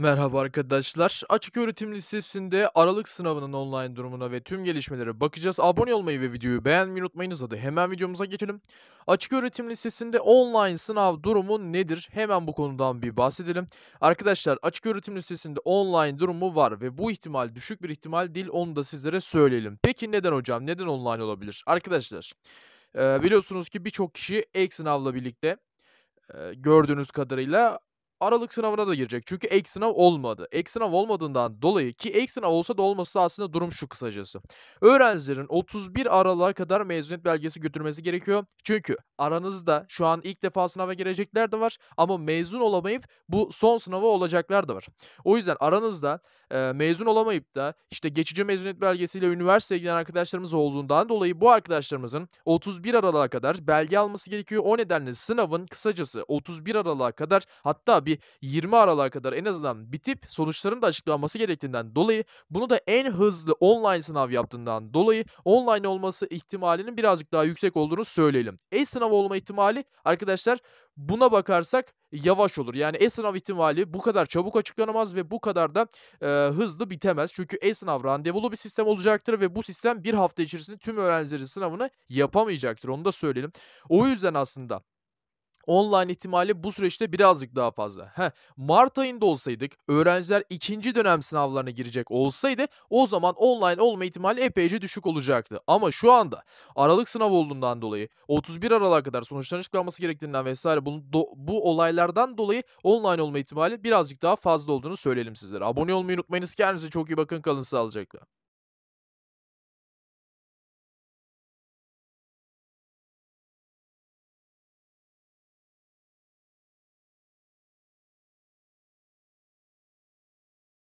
Merhaba arkadaşlar. Açık Öğretim Lisesi'nde Aralık sınavının online durumuna ve tüm gelişmelere bakacağız. Abone olmayı ve videoyu beğenmeyi unutmayınız. Hadi hemen videomuza geçelim. Açık Öğretim Lisesi'nde online sınav durumu nedir? Hemen bu konudan bir bahsedelim. Arkadaşlar Açık Öğretim Lisesi'nde online durumu var ve bu ihtimal düşük bir ihtimal değil onu da sizlere söyleyelim. Peki neden hocam? Neden online olabilir? Arkadaşlar biliyorsunuz ki birçok kişi ek sınavla birlikte gördüğünüz kadarıyla Aralık sınavına da girecek. Çünkü ek sınav olmadı. Ek sınav olmadığından dolayı ki ek sınav olsa da olması aslında durum şu kısacası. Öğrencilerin 31 Aralık'a kadar mezuniyet belgesi götürmesi gerekiyor. Çünkü aranızda şu an ilk defa sınava girecekler de var ama mezun olamayıp bu son sınavı olacaklar da var. O yüzden aranızda e, mezun olamayıp da işte geçici mezuniyet belgesiyle üniversiteye giden arkadaşlarımız olduğundan dolayı bu arkadaşlarımızın 31 Aralık'a kadar belge alması gerekiyor. O nedenle sınavın kısacası 31 Aralık'a kadar hatta bir bir 20 Aralık'a kadar en azından bitip sonuçların da açıklanması gerektiğinden dolayı bunu da en hızlı online sınav yaptığından dolayı online olması ihtimalinin birazcık daha yüksek olduğunu söyleyelim. E-sınav olma ihtimali arkadaşlar buna bakarsak yavaş olur. Yani e-sınav ihtimali bu kadar çabuk açıklanamaz ve bu kadar da e, hızlı bitemez. Çünkü e-sınav randevulu bir sistem olacaktır ve bu sistem bir hafta içerisinde tüm öğrencilerin sınavını yapamayacaktır. Onu da söyleyelim. O yüzden aslında online ihtimali bu süreçte birazcık daha fazla. Heh, Mart ayında olsaydık öğrenciler ikinci dönem sınavlarına girecek olsaydı o zaman online olma ihtimali epeyce düşük olacaktı. Ama şu anda Aralık sınav olduğundan dolayı 31 Aralık'a kadar sonuçların açıklanması gerektiğinden vesaire bu, do, bu olaylardan dolayı online olma ihtimali birazcık daha fazla olduğunu söyleyelim sizlere. Abone olmayı unutmayınız. Kendinize çok iyi bakın. Kalın sağlıcakla.